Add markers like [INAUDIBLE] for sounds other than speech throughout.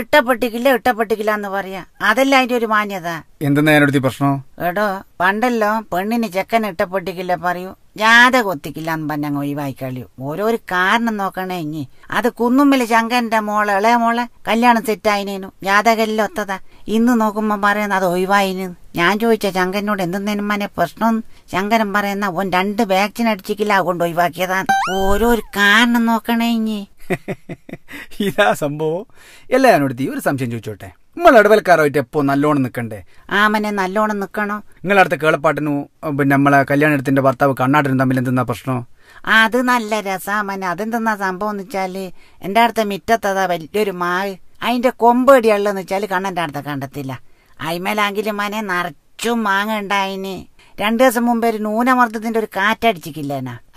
ഇട്ടപ്പെട്ടിക്കില്ല ഇട്ടപ്പെട്ടിക്കില്ല എന്ന് പറയാ അതല്ല അതിന്റെ ഒരു മാന്യത എന്തെന്നാ പ്രശ്നം എടോ പണ്ടല്ലോ പെണ്ണിന് ചെക്കൻ ഇട്ടപ്പെട്ടിക്കില്ല പറയൂ ജാതക കൊത്തിക്കില്ല എന്ന് പറഞ്ഞ അങ്ങ് ഒഴിവായി കളിയു കാരണം നോക്കണേ ഇങ്ങി അത് കുന്നുമ്മില് ശങ്കന്റെ മോളെ ഇളയ മോളെ കല്യാണം സെറ്റായിനേനു ജാതകെല്ലാം ഒത്തതാ ഇന്ന് നോക്കുമ്പോ പറയുന്ന അത് ഒഴിവായിനു ഞാൻ ചോദിച്ച ശങ്കനോട് എന്തെന്നേനും മനെ പ്രശ്നം ശങ്കരൻ പറയുന്ന ഓൻ രണ്ട് വാക്സിൻ അടിച്ചിക്കില്ല അതുകൊണ്ട് ഒഴിവാക്കിയതാണ് ഓരോ കാരണം നോക്കണേ ഇങ്ങി [LAUGHS] ഇതാ സംഭവം ഞാനോട് ഒരു സംശയം ചോദിച്ചോട്ടെ നമ്മൾ ഇടവൽക്കാരായിട്ട് എപ്പോ നല്ലോണം നിൽക്കണ്ടേ ആമനെ നല്ലോണം നിക്കണോ നിങ്ങളുടെ അടുത്ത കേളപ്പാട്ടിനും പിന്നെ നമ്മളെ കല്യാണത്തിന്റെ ഭർത്താവ് കണ്ണാട്ടിനും തമ്മിൽ എന്തെന്നാ പ്രശ്നം അത് നല്ല രസാമന അതെന്തെന്നാ സംഭവം എന്ന് വെച്ചാല് എന്റെ അടുത്ത മിറ്റത്തതാ വലിയൊരു മാവ് അതിന്റെ കൊമ്പടിയുള്ളതെന്ന് വെച്ചാല് കണ്ണന്റെ അടുത്ത കണ്ടെത്തില്ല അയിമലാങ്കിലും മനെ നിറച്ചും മാങ്ങ ഉണ്ടായിന് രണ്ടു ദിവസം മുമ്പേ ഒരു ന്യൂനമർദ്ദത്തിന്റെ ഒരു കാറ്റടിച്ചിക്കില്ല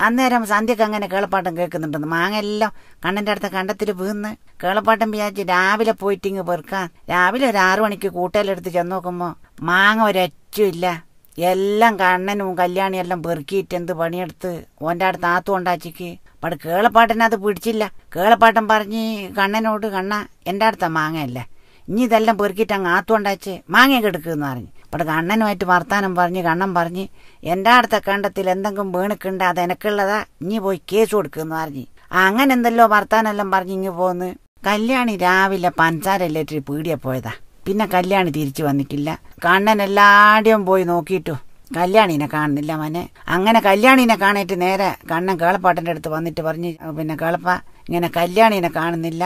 അന്നേരം സന്ധ്യക്ക് അങ്ങനെ കേളപ്പാട്ടം കേൾക്കുന്നുണ്ടെന്ന് മാങ്ങെല്ലാം കണ്ണന്റെ അടുത്ത കണ്ടത്തിൽ വീന്ന് കേളപ്പാട്ടം വിചാരിച്ച് രാവിലെ പോയിട്ട് ഇങ്ങ് പെറുക്കാൻ രാവിലെ ഒരു ആറു മണിക്ക് കൂട്ടലെടുത്ത് ചെന്ന് നോക്കുമ്പോൾ മാങ്ങ ഒരച്ചുമില്ല എല്ലാം കണ്ണനും എല്ലാം പെറുക്കിയിട്ട് എന്ത് പണിയെടുത്ത് ഓന്റെ അടുത്ത് ആത്തു കൊണ്ടാച്ചിക്ക് പട് കേളപ്പാട്ടനത് പിടിച്ചില്ല കേളപ്പാട്ടം പറഞ്ഞ് കണ്ണനോട് കണ്ണ എൻ്റെ അടുത്ത മാങ്ങയല്ലേ ഇനി ഇതെല്ലാം പെറുക്കിയിട്ട് അങ്ങ് ആത്തു കൊണ്ടാച്ച് മാങ്ങയൊക്കെ എടുക്കുമെന്ന് പറഞ്ഞു ഇവിടെ കണ്ണനുമായിട്ട് വർത്താനം പറഞ്ഞ് കണ്ണൻ പറഞ്ഞ് എൻ്റെ അടുത്ത കണ്ടത്തിൽ എന്തെങ്കിലും വീണക്കുണ്ട് അത് എനക്കുള്ളതാ ഇനി പോയി കേസ് കൊടുക്കുമെന്ന് പറഞ്ഞ് അങ്ങനെ എന്തല്ലോ വർത്താനെല്ലാം പറഞ്ഞ് ഇങ്ങ് പോന്ന് കല്യാണി രാവിലെ പഞ്ചാരല്ലേറ്റ് പീടിയെ പോയതാ പിന്നെ കല്യാണി തിരിച്ചു വന്നിട്ടില്ല കണ്ണൻ എല്ലാടെയും പോയി നോക്കിയിട്ടു കല്യാണിനെ കാണുന്നില്ല മനെ അങ്ങനെ കല്യാണിനെ കാണിട്ട് നേരെ കണ്ണൻ കേളപ്പാട്ടൻ്റെ അടുത്ത് വന്നിട്ട് പറഞ്ഞ് പിന്നെ കേളപ്പ ഇങ്ങനെ കല്യാണിനെ കാണുന്നില്ല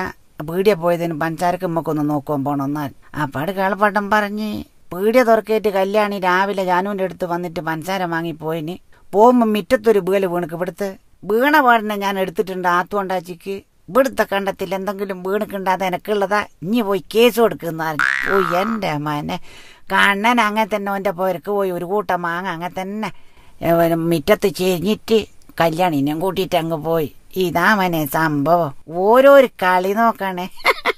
പീടിയെ പോയതിന് പഞ്ചാരക്ക് നമുക്കൊന്ന് നോക്കുവാൻ പോണമെന്നാൽ അപ്പാട് കേളപ്പാട്ടൻ പറഞ്ഞ് പീടിയ തുറക്കേറ്റ് കല്യാണി രാവിലെ ജാനുവിൻ്റെ അടുത്ത് വന്നിട്ട് പഞ്ചാര വാങ്ങിപ്പോയിന് പോയിന് പോകുമ്പോൾ മിറ്റത്തൊരു വീല് വീണക്ക് ഇവിടുത്ത് വീണ പാടിനെ ഞാൻ എടുത്തിട്ടുണ്ട് ആത്തുകൊണ്ടാച്ചിക്ക് ഇവിടുത്തെ കണ്ടത്തിൽ എന്തെങ്കിലും വീണക്കുണ്ടാതെ എനക്കുള്ളതാ ഇനി പോയി കേസ് കൊടുക്കുന്ന ഓ എൻ്റെ മനെ കണ്ണൻ അങ്ങനെ തന്നെ ഓൻ്റെ പോരക്ക് പോയി ഒരു കൂട്ടം മാങ്ങ അങ്ങനെ തന്നെ മിറ്റത്ത് ചെരിഞ്ഞിട്ട് കല്യാണിനെയും കൂട്ടിയിട്ട് അങ്ങ് പോയി ഇതാ മനെ സംഭവം ഓരോരു കളി നോക്കണേ [LAUGHS]